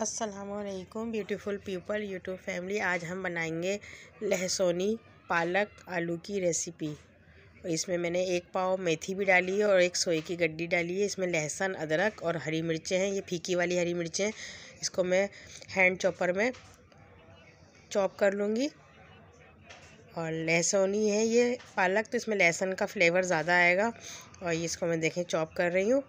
असलकुम beautiful people YouTube family आज हम बनाएंगे लहसुनी पालक आलू की रेसिपी इसमें मैंने एक पाव मेथी भी डाली है और एक सोए की गड्डी डाली है इसमें लहसुन अदरक और हरी मिर्चें हैं ये फीकी वाली हरी मिर्चें इसको मैं हैंड चॉपर में चॉप कर लूँगी और लहसुनी है ये पालक तो इसमें लहसुन का फ्लेवर ज़्यादा आएगा और इसको मैं देखें चॉप कर रही हूँ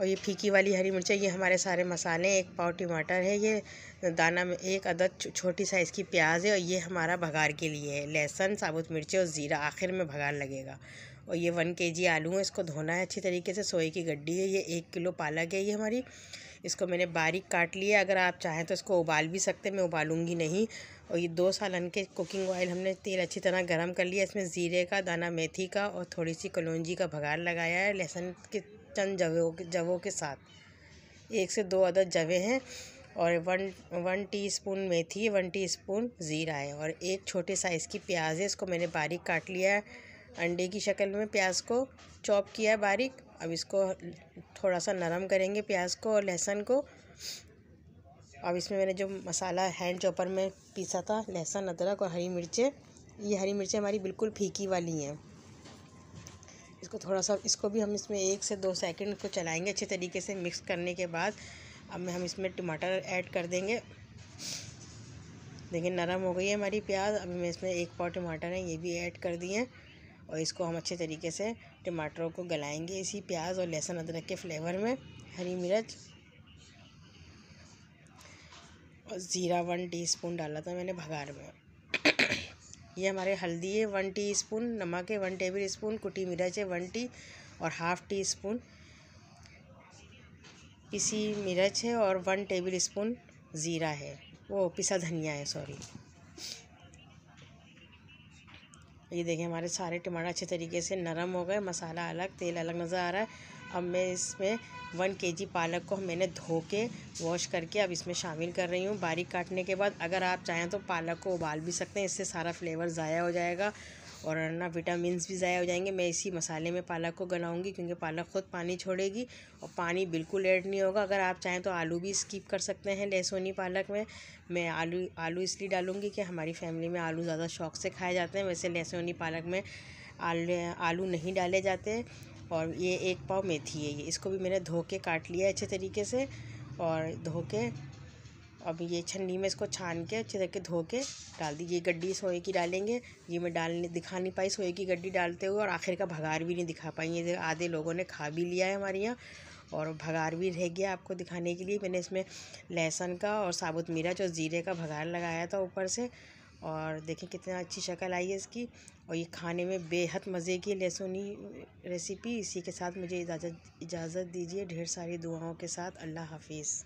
और ये फीकी वाली हरी मिर्च ये हमारे सारे मसाले एक पाव टमाटर है ये दाना में एक अदद छोटी साइज़ की प्याज है और ये हमारा भगार के लिए है लहसुन साबुत मिर्ची और ज़ीरा आखिर में भगार लगेगा और ये वन के जी आलू है इसको धोना है अच्छी तरीके से सोए की गड्डी है ये एक किलो पालक है ये हमारी इसको मैंने बारीक काट लिया अगर आप चाहें तो इसको उबाल भी सकते मैं उबालूँगी नहीं और ये दो सालन के कुकिंग ऑयल हमने तेल अच्छी तरह गर्म कर लिया इसमें ज़ीरे का दाना मेथी का और थोड़ी सी कलौजी का भगार लगाया है लहसुन के चंद जवों के जवों के साथ एक से दो अदद जवे हैं और वन वन टीस्पून मेथी वन टीस्पून ज़ीरा है और एक छोटे साइज़ की प्याज है इसको मैंने बारीक काट लिया है अंडे की शक्ल में प्याज को चॉप किया है बारीक अब इसको थोड़ा सा नरम करेंगे प्याज को और लहसुन को अब इसमें मैंने जो मसाला हैंड चॉपर में पीसा था लहसुन अदरक और हरी मिर्चें ये हरी मिर्चें हमारी बिल्कुल फीकी वाली हैं इसको थोड़ा सा इसको भी हम इसमें एक से दो सेकंड को चलाएंगे अच्छे तरीके से मिक्स करने के बाद अब हम इसमें टमाटर ऐड कर देंगे देखिए नरम हो गई है हमारी प्याज अभी मैं इसमें एक पाव टमाटर है ये भी ऐड कर दिए और इसको हम अच्छे तरीके से टमाटरों को गलाएंगे इसी प्याज और लहसुन अदरक के फ्लेवर में हरी मिर्च और ज़ीरा वन टीस्पून डाला था मैंने भगार में ये हमारे हल्दी है वन टी स्पून नमक है वन टेबल स्पून कुटी मिर्च है वन टी और हाफ़ टी स्पून पिसी मिर्च है और वन टेबल स्पून ज़ीरा है वो पिसा धनिया है सॉरी ये देखें हमारे सारे टमाटर अच्छे तरीके से नरम हो गए मसाला अलग तेल अलग नज़र आ रहा है अब मैं इसमें वन के जी पालक को मैंने धो के वॉश करके अब इसमें शामिल कर रही हूँ बारीक काटने के बाद अगर आप चाहें तो पालक को उबाल भी सकते हैं इससे सारा फ्लेवर ज़ाया हो जाएगा और ना विटामिन भी ज़ाया हो जाएंगे मैं इसी मसाले में पालक को गलाऊँगी क्योंकि पालक ख़ुद पानी छोड़ेगी और पानी बिल्कुल ऐड नहीं होगा अगर आप चाहें तो आलू भी स्किप कर सकते हैं लहसुनी पालक में मैं आलू आलू इसलिए डालूँगी कि हमारी फैमिली में आलू ज़्यादा शौक से खाए जाते हैं वैसे लहसुनी पालक में आलू आलू नहीं डाले जाते और ये एक पाव मेथी है ये इसको भी मैंने धो के काट लिया अच्छे तरीके से और धो के अब ये छन्नी में इसको छान के अच्छे तरीके धो के डाल दीजिए गड्डी सोए की डालेंगे ये मैं डालने दिखा नहीं पाई सोए की गड्डी डालते हुए और आखिर का भगार भी नहीं दिखा पाई ये आधे लोगों ने खा भी लिया है हमारे यहाँ और भगार भी रह गया आपको दिखाने के लिए मैंने इसमें लहसुन का और साबुत मिर्च और ज़ीरे का भगार लगाया था ऊपर से और देखें कितना अच्छी शक्ल आई है इसकी और ये खाने में बेहद मज़े की लहसुनी रेसिपी इसी के साथ मुझे इजाज़त इजाज़त दीजिए ढेर सारी दुआओं के साथ अल्लाह हाफिज़